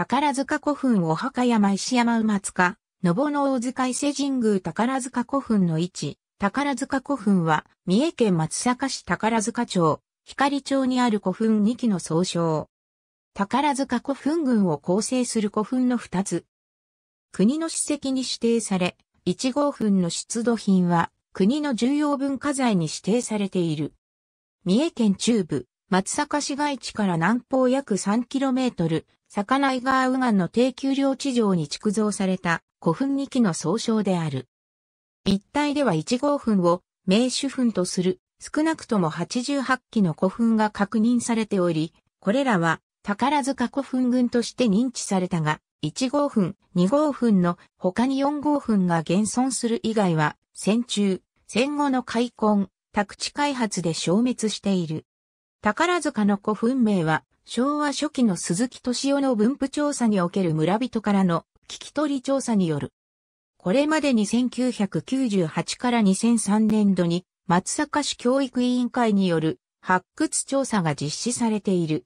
宝塚古墳お墓山石山馬塚、のぼの大塚伊勢神宮宝塚古墳の位置。宝塚古墳は、三重県松阪市宝塚町、光町にある古墳2基の総称。宝塚古墳群を構成する古墳の2つ。国の史跡に指定され、1号墳の出土品は、国の重要文化財に指定されている。三重県中部、松阪市街地から南方約 3km、魚井川右岸の低丘陵地上に築造された古墳2基の総称である。一帯では1号墳を名手墳とする少なくとも88基の古墳が確認されており、これらは宝塚古墳群として認知されたが、1号墳、2号墳の他に4号墳が現存する以外は、戦中、戦後の開墾、宅地開発で消滅している。宝塚の古墳名は、昭和初期の鈴木敏夫の分布調査における村人からの聞き取り調査による。これまでに1998から2003年度に松阪市教育委員会による発掘調査が実施されている。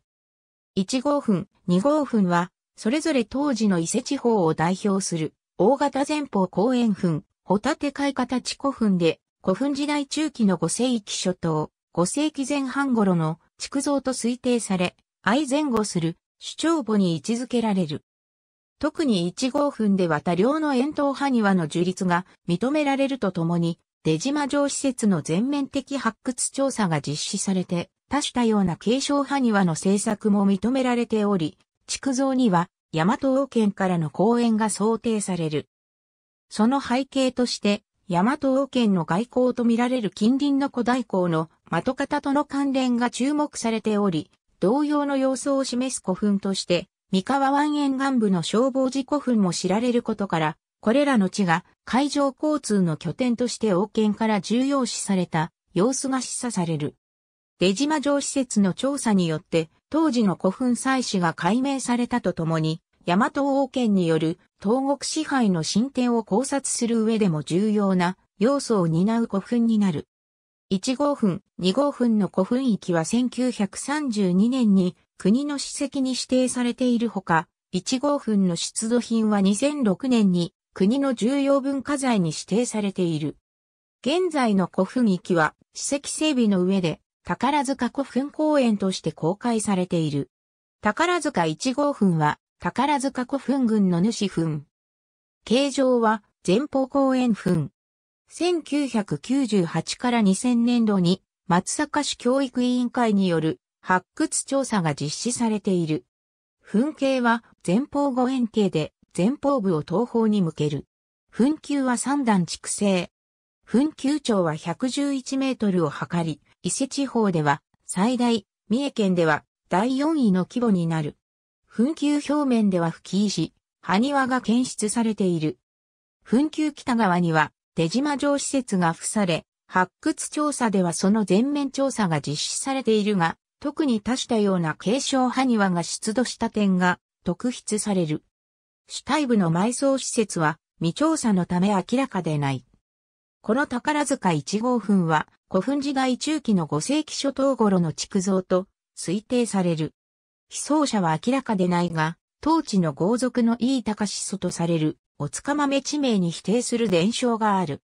1号墳、2号墳は、それぞれ当時の伊勢地方を代表する大型前方公園墳、ホタテ海形地古墳で古墳時代中期の五世紀初頭、5世紀前半頃の築造と推定され、愛前後する主張簿に位置づけられる。特に1号墳では多量の円筒埴輪の樹立が認められるとともに、出島城施設の全面的発掘調査が実施されて、多種多様な継承埴輪の制作も認められており、築造には大和王権からの講演が想定される。その背景として、大和王権の外交とみられる近隣の古代港の的方との関連が注目されており、同様の様相を示す古墳として、三河湾沿岸部の消防寺古墳も知られることから、これらの地が海上交通の拠点として王権から重要視された様子が示唆される。出島城施設の調査によって、当時の古墳祭祀が解明されたとともに、大和王権による東国支配の進展を考察する上でも重要な要素を担う古墳になる。1号墳、2号墳の古墳域は1932年に国の史跡に指定されているほか、1号墳の出土品は2006年に国の重要文化財に指定されている。現在の古墳域は史跡整備の上で宝塚古墳公園として公開されている。宝塚1号墳は宝塚古墳群の主墳。形状は前方後円墳。1998から2000年度に松阪市教育委員会による発掘調査が実施されている。墳形は前方後円形で前方部を東方に向ける。墳丘は3段築成。墳丘長は111メートルを測り、伊勢地方では最大、三重県では第4位の規模になる。墳丘表面では吹き石、埴輪が検出されている。墳丘北側には手島城施設が付され、発掘調査ではその全面調査が実施されているが、特に多種多様な継承埴輪が出土した点が特筆される。主体部の埋葬施設は未調査のため明らかでない。この宝塚1号墳は古墳時代中期の5世紀初頭頃の築造と推定される。被葬者は明らかでないが、当地の豪族の飯高し祖とされる、おつかまめ地名に否定する伝承がある。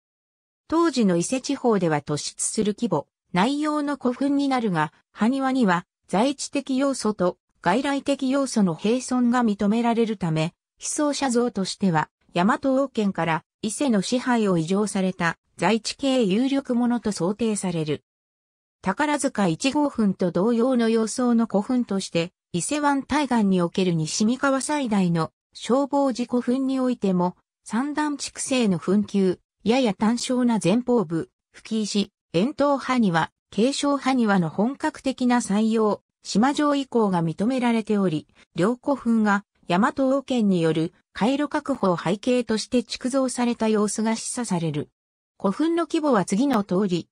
当時の伊勢地方では突出する規模、内容の古墳になるが、埴輪には在地的要素と外来的要素の並存が認められるため、被葬者像としては、大和王権から伊勢の支配を移譲された在地系有力者と想定される。宝塚1号墳と同様の様相の古墳として、伊勢湾対岸における西三河最大の消防事故墳においても、三段畜生の墳丘、やや単小な前方部、吹石、円筒派には、継承派にはの本格的な採用、島上以降が認められており、両古墳が、大和王権による回路確保を背景として築造された様子が示唆される。古墳の規模は次の通り。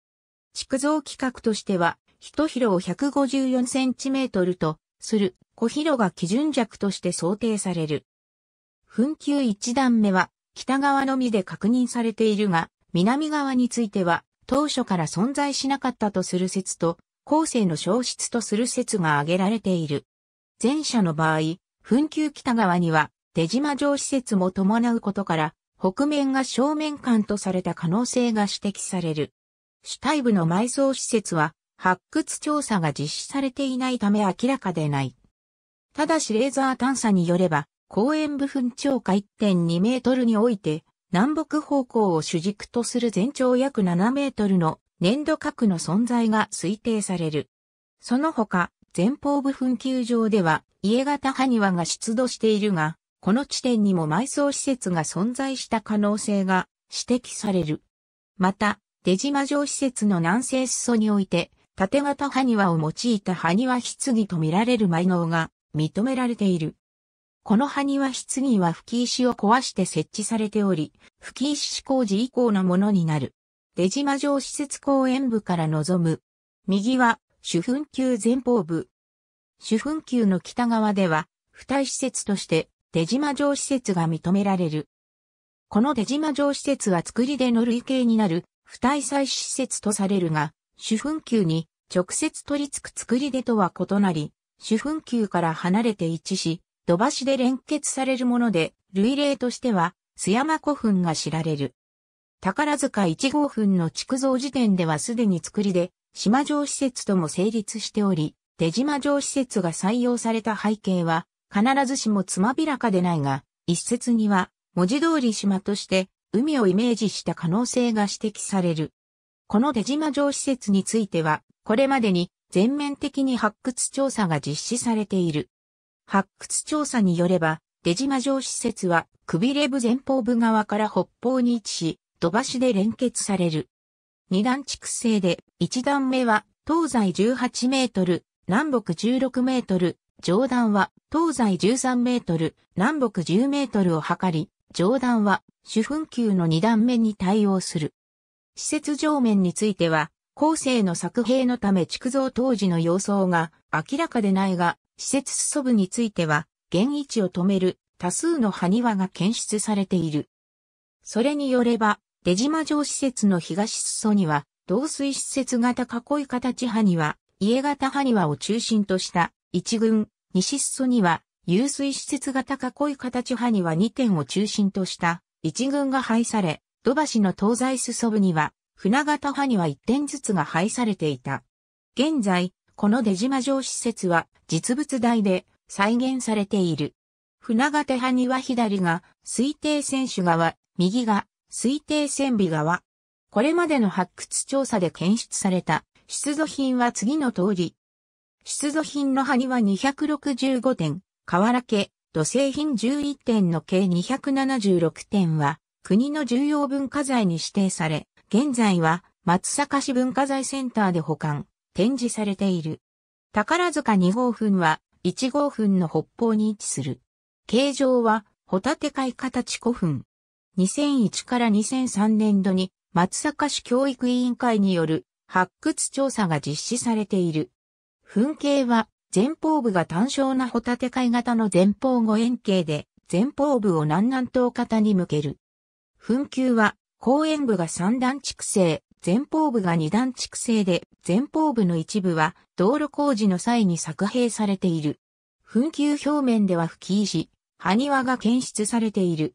築造規格としては、一広を154センチメートルと、する小広が基準弱として想定される。噴球一段目は北側のみで確認されているが、南側については当初から存在しなかったとする説と、後世の消失とする説が挙げられている。前者の場合、噴球北側には出島城施設も伴うことから、北面が正面間とされた可能性が指摘される。主体部の埋葬施設は、発掘調査が実施されていないため明らかでない。ただしレーザー探査によれば、公園部分超過1.2メートルにおいて、南北方向を主軸とする全長約7メートルの粘土核の存在が推定される。その他、前方部分球場では、家型埴輪が出土しているが、この地点にも埋葬施設が存在した可能性が指摘される。また、出島城施設の南西裾において、縦型埴輪を用いた埴輪棺と見られる埋納が認められている。この埴輪棺は吹石を壊して設置されており、吹石工事以降のものになる。出島城施設公園部から望む。右は主墳丘前方部。主墳丘の北側では、付帯施設として出島城施設が認められる。この出島城施設は作りでの類型になる、付帯祭施設とされるが、主墳丘に直接取り付く作り手とは異なり、主墳丘から離れて一致し、土橋で連結されるもので、類例としては、須山古墳が知られる。宝塚1号墳の築造時点ではすでに作りで、島城施設とも成立しており、出島城施設が採用された背景は、必ずしもつまびらかでないが、一説には、文字通り島として、海をイメージした可能性が指摘される。この出島城施設については、これまでに全面的に発掘調査が実施されている。発掘調査によれば、出島城施設は、くびれ部前方部側から北方に位置し、土橋で連結される。二段築成で、一段目は東西18メートル、南北16メートル、上段は東西13メートル、南北10メートルを測り、上段は主墳丘の二段目に対応する。施設上面については、後世の作兵のため築造当時の様相が明らかでないが、施設裾部については、現位置を止める多数の埴輪が検出されている。それによれば、出島城施設の東裾には、同水施設型囲い形埴輪、家型埴輪を中心とした一軍、西裾には、遊水施設型囲い形埴輪2点を中心とした一軍が配され、土橋の東西裾部には、船形派には1点ずつが配されていた。現在、この出島城施設は実物大で再現されている。船形派には左が推定選手側、右が推定船尾側。これまでの発掘調査で検出された出土品は次の通り。出土品の埴輪265点、瓦家、土製品11点の計276点は国の重要文化財に指定され、現在は松阪市文化財センターで保管、展示されている。宝塚2号墳は1号墳の北方に位置する。形状はホタテ貝形古墳。2001から2003年度に松阪市教育委員会による発掘調査が実施されている。墳形は前方部が単焦なホタテ貝型の前方五円形で前方部を南南東型に向ける。墳丘は後円部が三段築成、前方部が二段築成で、前方部の一部は道路工事の際に作兵されている。墳丘表面では吹き石、埴輪が検出されている。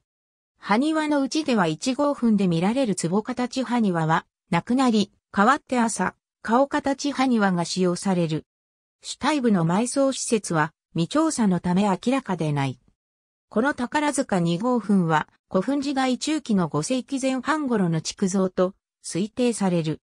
埴輪のうちでは1号墳で見られる壺形埴輪は、なくなり、変わって朝、顔形埴輪が使用される。主体部の埋葬施設は未調査のため明らかでない。この宝塚2号墳は古墳時代中期の5世紀前半頃の築造と推定される。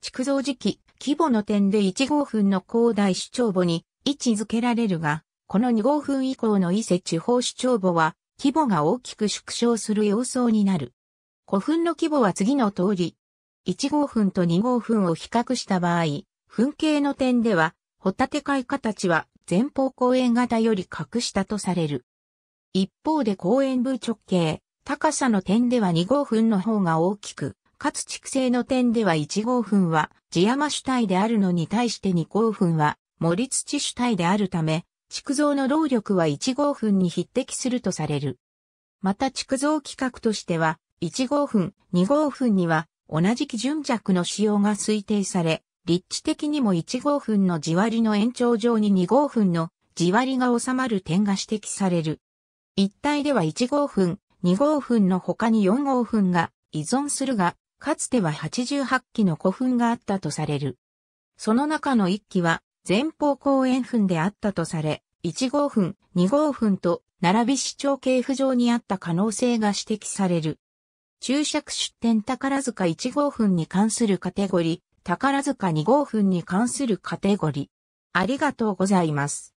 築造時期、規模の点で1号墳の広大主張簿に位置づけられるが、この2号墳以降の伊勢地方主張簿は規模が大きく縮小する様相になる。古墳の規模は次の通り、1号墳と2号墳を比較した場合、墳形の点では、ホタテ貝形は前方後円型より格下とされる。一方で公園部直径、高さの点では2号墳の方が大きく、かつ畜生の点では1号墳は地山主体であるのに対して2号墳は森土主体であるため、築造の労力は1号墳に匹敵するとされる。また築造規格としては、1号墳、2号墳には同じ基準弱の使用が推定され、立地的にも1号墳の地割りの延長上に2号墳の地割りが収まる点が指摘される。一帯では1号墳、2号墳の他に4号墳が依存するが、かつては88基の古墳があったとされる。その中の1基は前方後円墳であったとされ、1号墳、2号墳と並び市長系府上にあった可能性が指摘される。注釈出典宝塚1号墳に関するカテゴリー、宝塚2号墳に関するカテゴリー。ありがとうございます。